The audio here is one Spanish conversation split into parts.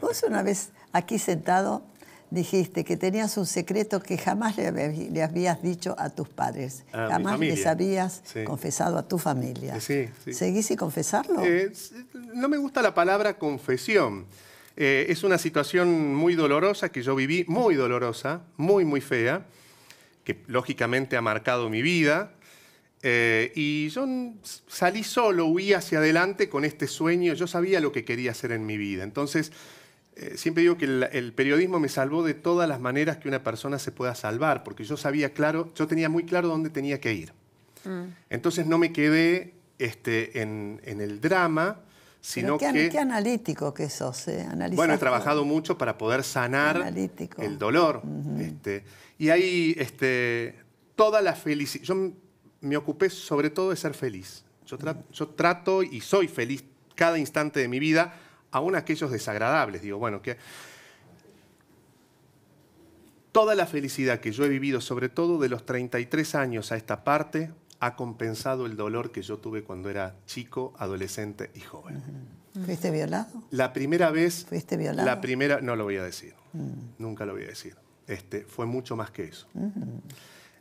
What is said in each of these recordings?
Vos una vez aquí sentado dijiste que tenías un secreto que jamás le, habías dicho a tus padres, jamás les habías confesado a tu familia. Eh, ¿Seguís y confesarlo? Eh, no me gusta la palabra confesión. Eh, es una situación muy dolorosa que yo viví, muy dolorosa, muy, muy fea, que lógicamente ha marcado mi vida, eh, y yo salí solo, huí hacia adelante con este sueño. Yo sabía lo que quería hacer en mi vida. Entonces, eh, siempre digo que el, periodismo me salvó de todas las maneras que una persona se pueda salvar, porque yo sabía claro, yo tenía muy claro dónde tenía que ir. Mm. Entonces no me quedé este, en, el drama, sino que... Qué analítico que sos, eh, Bueno, he trabajado mucho para poder sanar el dolor. este, y ahí este, toda la felicidad me ocupé sobre todo de ser feliz. Yo, trato y soy feliz cada instante de mi vida, aun aquellos desagradables. Digo, bueno, que toda la felicidad que yo he vivido, sobre todo de los 33 años a esta parte, ha compensado el dolor que yo tuve cuando era chico, adolescente y joven. ¿Fuiste violado? La primera vez... ¿Fuiste violado? La primera... No lo voy a decir. Mm. Nunca lo voy a decir. Este, fue mucho más que eso.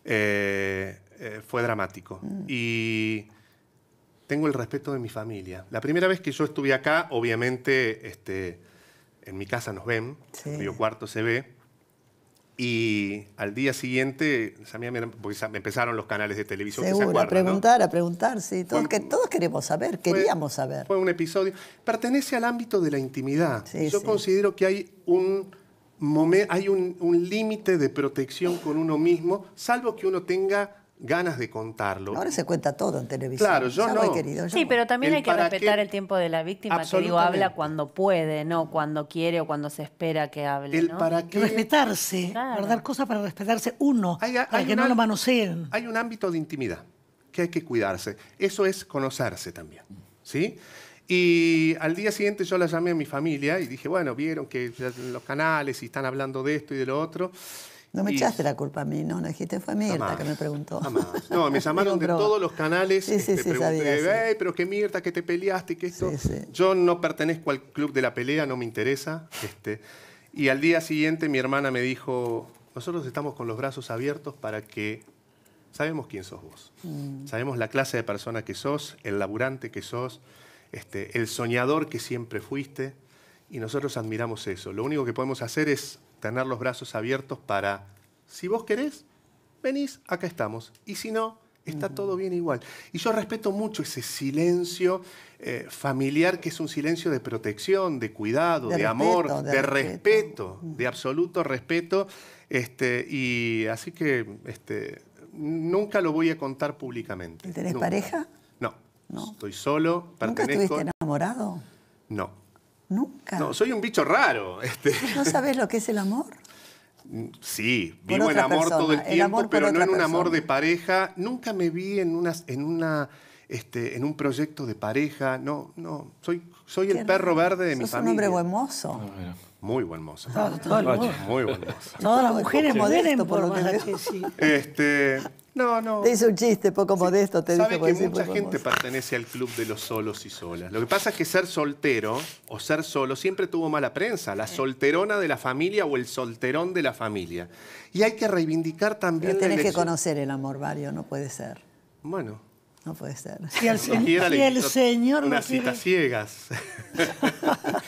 eh, eh fue dramático. Mm. Y tengo el respeto de mi familia. La primera vez que yo estuve acá, obviamente, este, en mi casa nos ven, en mi Cuarto se ve. Y al día siguiente, porque empezaron los canales de televisión. a preguntar, a preguntar, sí. Todos, queremos saber, queríamos saber. Fue un episodio. Pertenece al ámbito de la intimidad. Yo considero que hay un, hay un límite de protección con uno mismo, salvo que uno tenga ganas de contarlo. Ahora se cuenta todo en televisión. Claro, yo no. querido, sí, pero también hay que respetar el tiempo de la víctima, que digo, habla cuando puede, no cuando quiere o cuando se espera que hable. El para qué... Respetarse, guardar cosas para respetarse uno, hay, que no lo manoseen. Hay un ámbito de intimidad que hay que cuidarse. Eso es conocerse también, ¿sí? Y al día siguiente yo la llamé a mi familia y dije, bueno, vieron que los canales y están hablando de esto y de lo otro. No me echaste la culpa a mí, no, no dijiste, fue Mirta que me preguntó. No, me llamaron de todos los canales. Sí, sí, este, sí, pero que Mirta, que te peleaste, que esto. Yo no pertenezco al club de la pelea, no me interesa. Este, y al día siguiente mi hermana me dijo, nosotros estamos con los brazos abiertos para que sabemos quién sos vos. Mm. Sabemos la clase de persona que sos, el laburante que sos, este, el soñador que siempre fuiste y nosotros admiramos eso. Lo único que podemos hacer es tener los brazos abiertos para, si vos querés, venís, acá estamos. Y si no, está todo bien igual. Y yo respeto mucho ese silencio eh, familiar que es un silencio de protección, de cuidado, de, amor, de, respeto, de absoluto respeto. Este, y así que este, nunca lo voy a contar públicamente. ¿Tenés pareja? No. no. Estoy solo. ¿Nunca estuviste enamorado? No. Nunca. No, soy un bicho raro. Este. ¿No sabes lo que es el amor? Mm, sí, vivo en amor todo el tiempo, pero no en un amor de pareja. Nunca me vi en una, en una, este, en un proyecto de pareja. No, no. Soy, soy el perro verde de mi familia. Es un hombre buen ah, mozo. Muy buen mozo. muy buen mozo. Todas las mujeres modernas por lo que sí. ¿eh? Este, no, no. Te hice un chiste poco modesto, te Sabe que mucha gente pertenece al club de los solos y solas. Lo que pasa es que ser soltero o ser solo siempre tuvo mala prensa. La solterona de la familia o el solterón de la familia. Y hay que reivindicar también... Pero tenés que conocer el amor, Vario, no puede ser. Bueno. No puede ser. Si el, Señor... Unas citas ciegas.